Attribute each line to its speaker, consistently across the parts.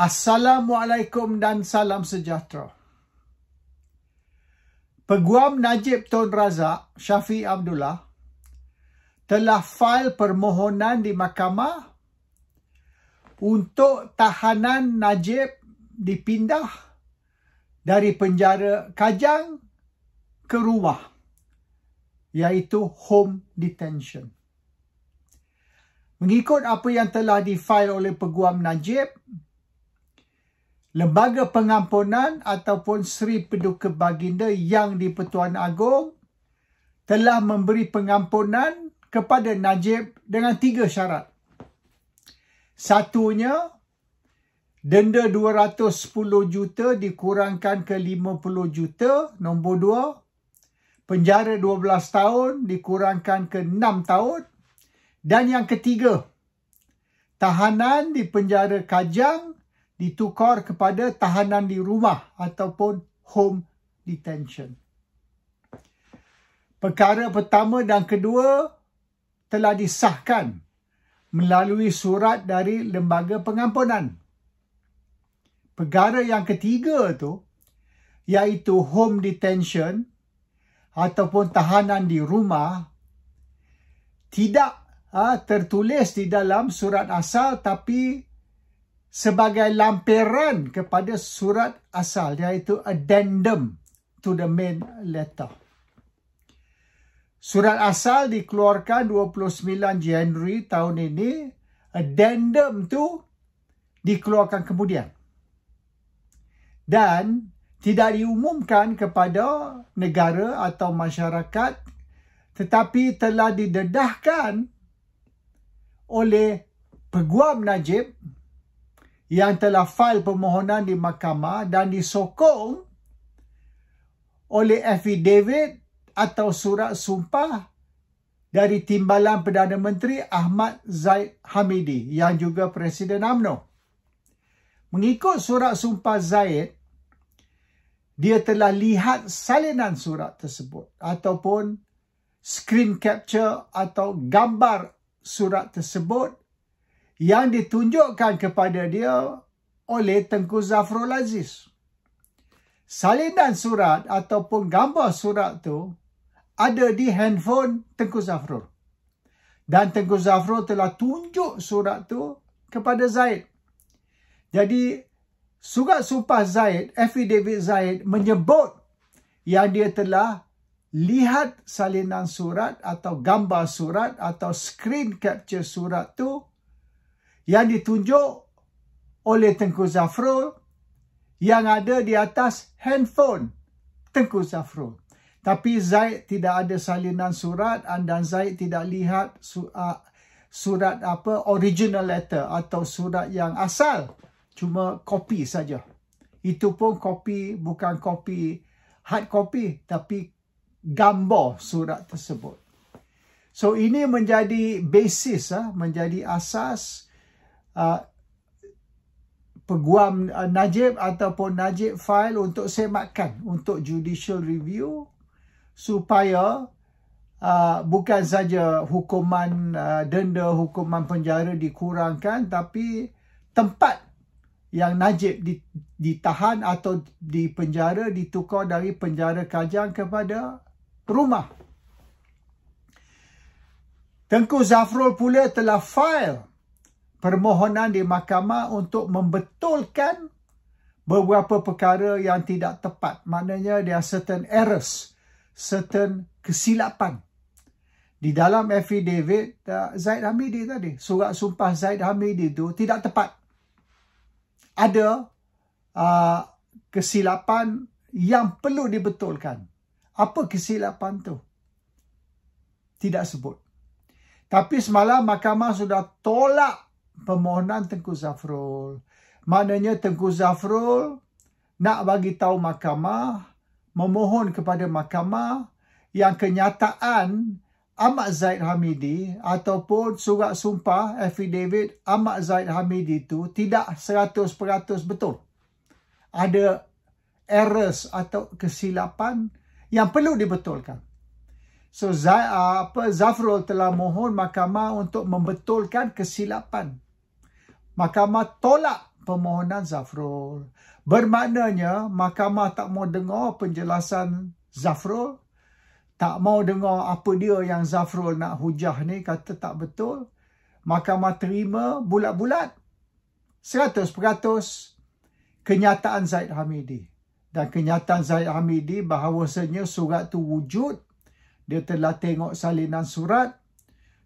Speaker 1: Assalamualaikum dan salam sejahtera. Peguam Najib Tun Razak Syafi Abdullah telah fail permohonan di mahkamah untuk tahanan Najib dipindah dari penjara Kajang ke rumah iaitu home detention. Mengikut apa yang telah difail oleh Peguam Najib, lembaga pengampunan ataupun Sri Peduka Baginda Yang di-Pertuan Agong telah memberi pengampunan kepada Najib dengan tiga syarat. Satunya, denda 210 juta dikurangkan ke 50 juta, nombor dua. Penjara 12 tahun dikurangkan ke 6 tahun. Dan yang ketiga, tahanan di penjara Kajang ditukar kepada tahanan di rumah ataupun home detention. Perkara pertama dan kedua telah disahkan melalui surat dari lembaga pengampunan. Perkara yang ketiga tu iaitu home detention ataupun tahanan di rumah tidak ha, tertulis di dalam surat asal tapi sebagai lampiran kepada surat asal iaitu addendum to the main letter. Surat asal dikeluarkan 29 Januari tahun ini. Addendum tu dikeluarkan kemudian. Dan tidak diumumkan kepada negara atau masyarakat tetapi telah didedahkan oleh peguam Najib yang telah file permohonan di mahkamah dan disokong oleh affidavit atau surat sumpah dari Timbalan Perdana Menteri Ahmad Zaid Hamidi yang juga Presiden AMNO. Mengikut surat sumpah Zaid, dia telah lihat salinan surat tersebut ataupun screen capture atau gambar surat tersebut yang ditunjukkan kepada dia oleh Tengku Zafrul Aziz. Salinan surat ataupun gambar surat tu ada di handphone Tengku Zafrul. Dan Tengku Zafrul telah tunjuk surat tu kepada Zaid. Jadi surat sumpah Zaid, David Zaid menyebut yang dia telah lihat salinan surat atau gambar surat atau screen capture surat tu yang ditunjuk oleh Tengku Zafrul yang ada di atas handphone Tengku Zafrul. Tapi Zaid tidak ada salinan surat dan Zaid tidak lihat surat, apa original letter atau surat yang asal. Cuma kopi saja. Itu pun kopi bukan kopi hard copy tapi gambar surat tersebut. So ini menjadi basis, ah, menjadi asas Uh, peguam uh, Najib ataupun Najib file untuk semakan untuk judicial review supaya uh, bukan saja hukuman uh, denda hukuman penjara dikurangkan tapi tempat yang Najib ditahan atau dipenjara ditukar dari penjara Kajang kepada rumah Tengku Zafrul pula telah file permohonan di mahkamah untuk membetulkan beberapa perkara yang tidak tepat. Maknanya dia certain errors, certain kesilapan. Di dalam affidavit eh, Zaid Hamidi tadi, surat sumpah Zaid Hamidi itu tidak tepat. Ada uh, kesilapan yang perlu dibetulkan. Apa kesilapan tu? Tidak sebut. Tapi semalam mahkamah sudah tolak permohonan Tengku Zafrul. Maknanya Tengku Zafrul nak bagi tahu mahkamah, memohon kepada mahkamah yang kenyataan Ahmad Zaid Hamidi ataupun surat sumpah David Ahmad Zaid Hamidi itu tidak 100% betul. Ada errors atau kesilapan yang perlu dibetulkan. So Zai, Zafrul telah mohon mahkamah untuk membetulkan kesilapan mahkamah tolak permohonan Zafrul. Bermaknanya mahkamah tak mau dengar penjelasan Zafrul, tak mau dengar apa dia yang Zafrul nak hujah ni kata tak betul. Mahkamah terima bulat-bulat 100% kenyataan Zaid Hamidi. Dan kenyataan Zaid Hamidi bahawasanya surat tu wujud. Dia telah tengok salinan surat.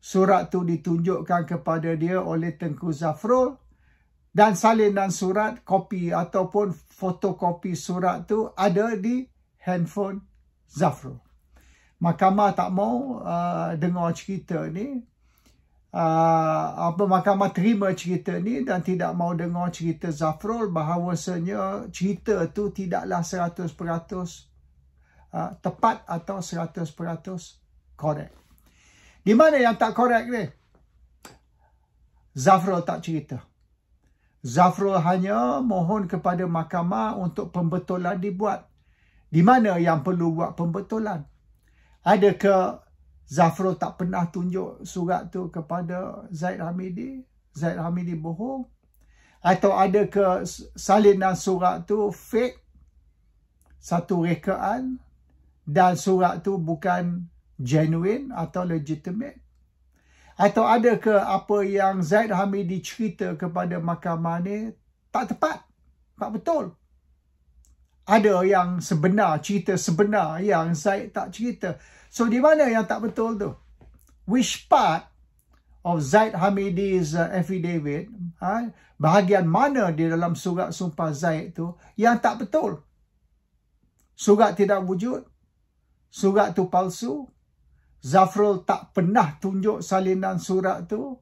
Speaker 1: Surat tu ditunjukkan kepada dia oleh Tengku Zafrul dan salin dan surat kopi ataupun fotokopi surat tu ada di handphone Zafro. Mahkamah tak mau uh, dengar cerita ni. Uh, apa mahkamah terima cerita ni dan tidak mau dengar cerita Zafrul bahawasanya cerita tu tidaklah 100% uh, tepat atau 100% korek. Di mana yang tak korek ni? Zafrul tak cerita. Zafrul hanya mohon kepada mahkamah untuk pembetulan dibuat. Di mana yang perlu buat pembetulan? Adakah Zafrul tak pernah tunjuk surat tu kepada Zaid Hamidi? Zaid Hamidi bohong? Atau adakah salinan surat tu fake? Satu rekaan? Dan surat tu bukan genuine atau legitimate? Atau ada ke apa yang Zaid Hamidi cerita kepada mahkamah ni tak tepat, tak betul. Ada yang sebenar, cerita sebenar yang Zaid tak cerita. So di mana yang tak betul tu? Which part of Zaid Hamidi's affidavit, ha, bahagian mana di dalam surat sumpah Zaid tu yang tak betul? Surat tidak wujud? Surat tu palsu? Zafrul tak pernah tunjuk salinan surat tu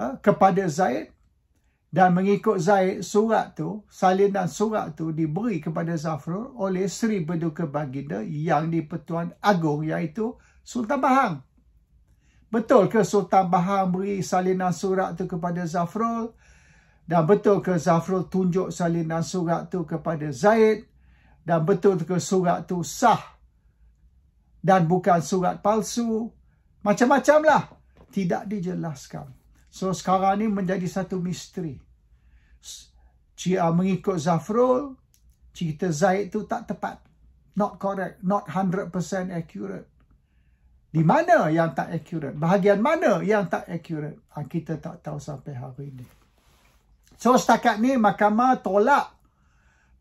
Speaker 1: uh, kepada Zaid dan mengikut Zaid surat tu salinan surat tu diberi kepada Zafrul oleh Sri Berduka Baginda yang di Pertuan Agong iaitu Sultan Bahang. Betul ke Sultan Bahang beri salinan surat tu kepada Zafrul dan betul ke Zafrul tunjuk salinan surat tu kepada Zaid dan betul ke surat tu sah dan bukan surat palsu. macam macamlah Tidak dijelaskan. So sekarang ini menjadi satu misteri. Cia ah, mengikut Zafrul, cerita Zaid tu tak tepat. Not correct. Not 100% accurate. Di mana yang tak accurate? Bahagian mana yang tak accurate? Ha, kita tak tahu sampai hari ini. So setakat ni mahkamah tolak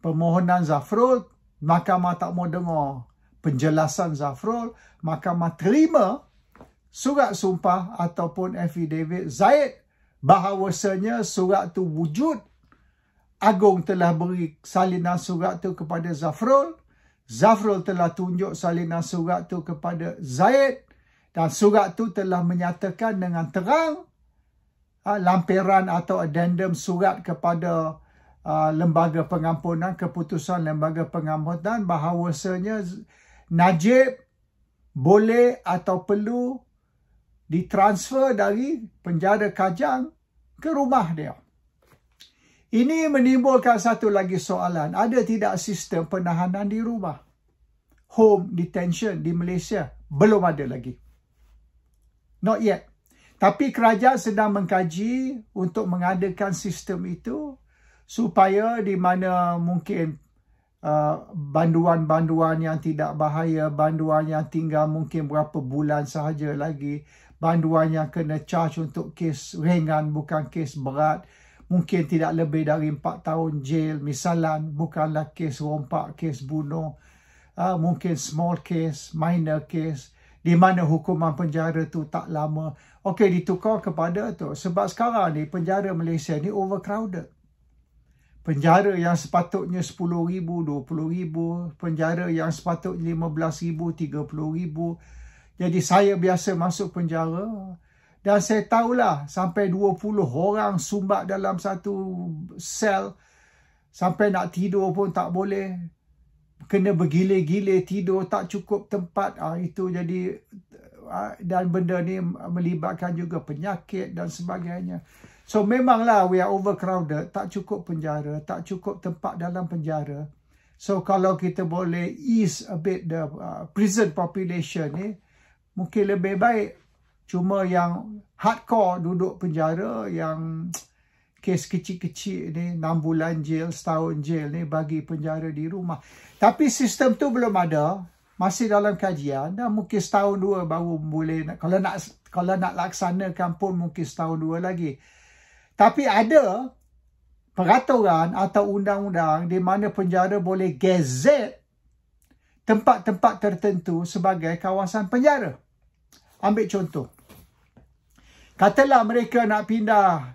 Speaker 1: permohonan Zafrul. Mahkamah tak mau dengar penjelasan Zafrul, mahkamah terima surat sumpah ataupun affidavit Zaid bahawasanya surat tu wujud. Agong telah beri salinan surat tu kepada Zafrul. Zafrul telah tunjuk salinan surat tu kepada Zaid dan surat tu telah menyatakan dengan terang uh, lampiran atau addendum surat kepada uh, lembaga pengampunan keputusan lembaga pengampunan bahawasanya Najib boleh atau perlu ditransfer dari penjara Kajang ke rumah dia. Ini menimbulkan satu lagi soalan, ada tidak sistem penahanan di rumah? Home detention di Malaysia belum ada lagi. Not yet. Tapi kerajaan sedang mengkaji untuk mengadakan sistem itu supaya di mana mungkin Uh, banduan-banduan yang tidak bahaya, banduan yang tinggal mungkin berapa bulan sahaja lagi, banduan yang kena charge untuk kes ringan bukan kes berat, mungkin tidak lebih dari 4 tahun jail misalan bukanlah kes rompak, kes bunuh, uh, mungkin small case, minor case, di mana hukuman penjara tu tak lama. Okey, ditukar kepada tu. Sebab sekarang ni penjara Malaysia ni overcrowded penjara yang sepatutnya RM10,000, RM20,000, penjara yang sepatutnya RM15,000, RM30,000. Jadi saya biasa masuk penjara dan saya tahulah sampai 20 orang sumbat dalam satu sel sampai nak tidur pun tak boleh. Kena bergile-gile tidur, tak cukup tempat. Ah ha, itu jadi ah, dan benda ni melibatkan juga penyakit dan sebagainya. So memanglah we are overcrowded, tak cukup penjara, tak cukup tempat dalam penjara. So kalau kita boleh ease a bit the uh, prison population ni, mungkin lebih baik. Cuma yang hardcore duduk penjara, yang kes kecil-kecil ni, 6 bulan jail, setahun jail ni bagi penjara di rumah. Tapi sistem tu belum ada, masih dalam kajian dan mungkin setahun dua baru boleh, kalau nak kalau nak laksanakan pun mungkin setahun dua lagi. Tapi ada peraturan atau undang-undang di mana penjara boleh gazet tempat-tempat tertentu sebagai kawasan penjara. Ambil contoh. Katalah mereka nak pindah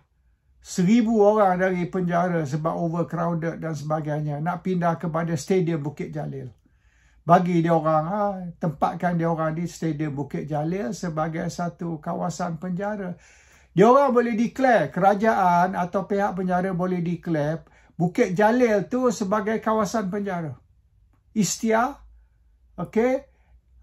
Speaker 1: seribu orang dari penjara sebab overcrowded dan sebagainya. Nak pindah kepada Stadium Bukit Jalil. Bagi dia orang, ha, tempatkan dia orang di Stadium Bukit Jalil sebagai satu kawasan penjara dia orang boleh declare kerajaan atau pihak penjara boleh declare Bukit Jalil tu sebagai kawasan penjara. Istia, okay,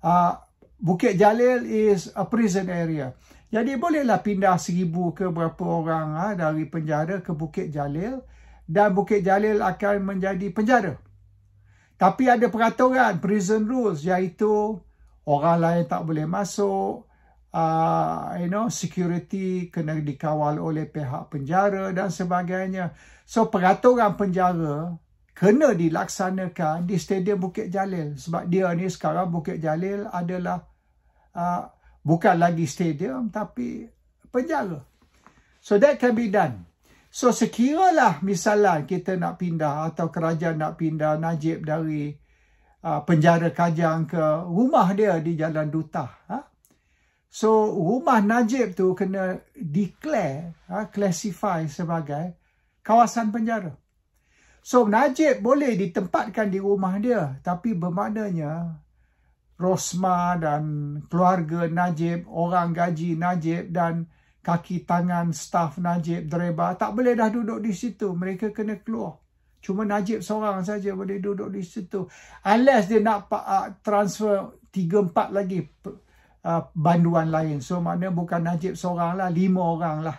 Speaker 1: uh, Bukit Jalil is a prison area. Jadi bolehlah pindah seribu ke berapa orang ha, dari penjara ke Bukit Jalil dan Bukit Jalil akan menjadi penjara. Tapi ada peraturan, prison rules iaitu orang lain tak boleh masuk, uh, you know security kena dikawal oleh pihak penjara dan sebagainya so peraturan penjara kena dilaksanakan di stadium Bukit Jalil sebab dia ni sekarang Bukit Jalil adalah uh, bukan lagi stadium tapi penjara so that can be done So sekiralah misalnya kita nak pindah atau kerajaan nak pindah Najib dari uh, penjara Kajang ke rumah dia di Jalan Dutah. Huh? Ha? So rumah Najib tu kena declare, uh, classify sebagai kawasan penjara. So Najib boleh ditempatkan di rumah dia tapi bermaknanya Rosma dan keluarga Najib, orang gaji Najib dan kaki tangan staff Najib Dereba tak boleh dah duduk di situ. Mereka kena keluar. Cuma Najib seorang saja boleh duduk di situ. Unless dia nak uh, transfer 3-4 lagi per- uh, banduan lain. So maknanya bukan Najib seorang lah, lima orang lah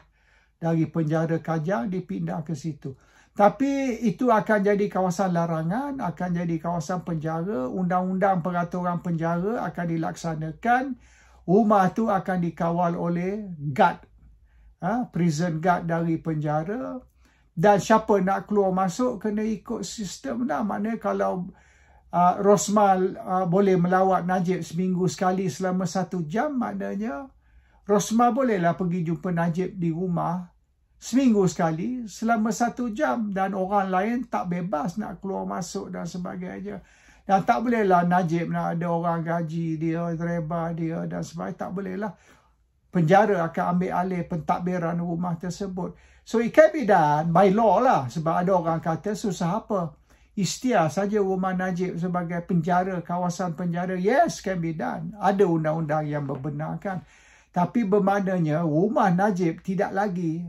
Speaker 1: dari penjara Kajang dipindah ke situ. Tapi itu akan jadi kawasan larangan, akan jadi kawasan penjara, undang-undang peraturan penjara akan dilaksanakan, rumah tu akan dikawal oleh guard, ha, prison guard dari penjara, dan siapa nak keluar masuk kena ikut sistem lah. Maknanya kalau uh, Rosmal uh, boleh melawat Najib seminggu sekali selama satu jam, maknanya Rosmal bolehlah pergi jumpa Najib di rumah seminggu sekali selama satu jam dan orang lain tak bebas nak keluar masuk dan sebagainya. Dan tak bolehlah Najib nak ada orang gaji dia, reba dia dan sebagainya. Tak bolehlah penjara akan ambil alih pentadbiran rumah tersebut. So it can be done by law lah sebab ada orang kata susah apa istia saja rumah Najib sebagai penjara, kawasan penjara. Yes, can be done. Ada undang-undang yang membenarkan. Tapi bermaknanya rumah Najib tidak lagi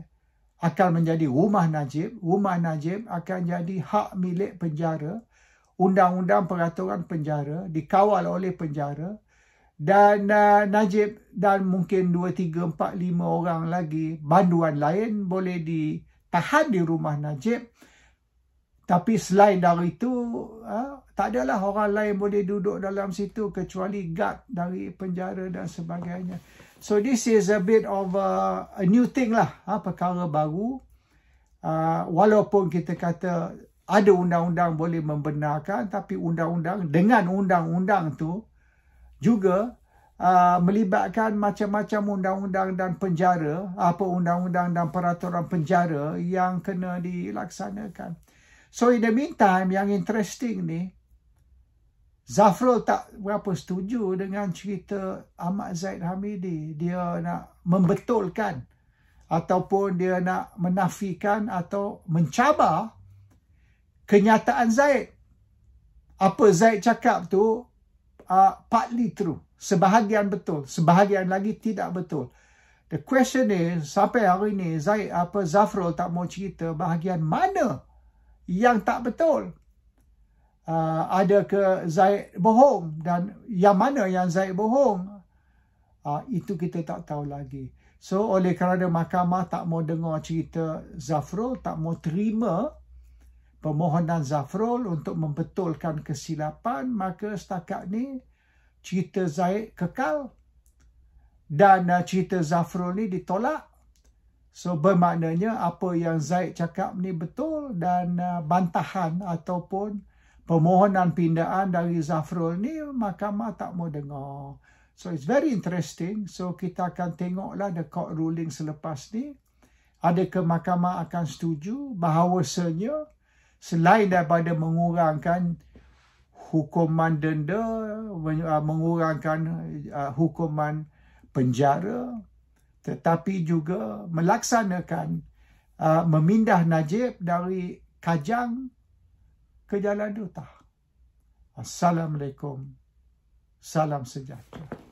Speaker 1: akan menjadi rumah Najib. Rumah Najib akan jadi hak milik penjara. Undang-undang peraturan penjara dikawal oleh penjara. Dan uh, Najib dan mungkin 2, 3, 4, 5 orang lagi banduan lain boleh ditahan di rumah Najib. Tapi selain dari itu, ha, tak adalah orang lain boleh duduk dalam situ kecuali guard dari penjara dan sebagainya. So this is a bit of a, a new thing lah, ha, perkara baru. Ha, walaupun kita kata ada undang-undang boleh membenarkan, tapi undang-undang dengan undang-undang tu juga melibatkan macam-macam undang-undang dan penjara, apa undang-undang dan peraturan penjara yang kena dilaksanakan. So in the meantime, yang interesting ni, Zafrul tak berapa setuju dengan cerita Ahmad Zaid Hamidi. Dia nak membetulkan ataupun dia nak menafikan atau mencabar kenyataan Zaid. Apa Zaid cakap tu, uh, partly true. Sebahagian betul. Sebahagian lagi tidak betul. The question is, sampai hari ni Zaid apa Zafrul tak mau cerita bahagian mana yang tak betul. Uh, ada ke Zaid bohong dan yang mana yang Zaid bohong uh, itu kita tak tahu lagi. So oleh kerana mahkamah tak mau dengar cerita Zafrul tak mau terima permohonan Zafrul untuk membetulkan kesilapan maka setakat ni cerita Zaid kekal dan uh, cerita Zafrul ni ditolak So bermaknanya apa yang Zaid cakap ni betul dan uh, bantahan ataupun permohonan pindaan dari Zafrul ni mahkamah tak mau dengar. So it's very interesting. So kita akan tengoklah the court ruling selepas ni. Adakah mahkamah akan setuju bahawasanya selain daripada mengurangkan hukuman denda, uh, mengurangkan uh, hukuman penjara, tetapi juga melaksanakan uh, memindah Najib dari Kajang ke Jalan Duta. Assalamualaikum. Salam sejahtera.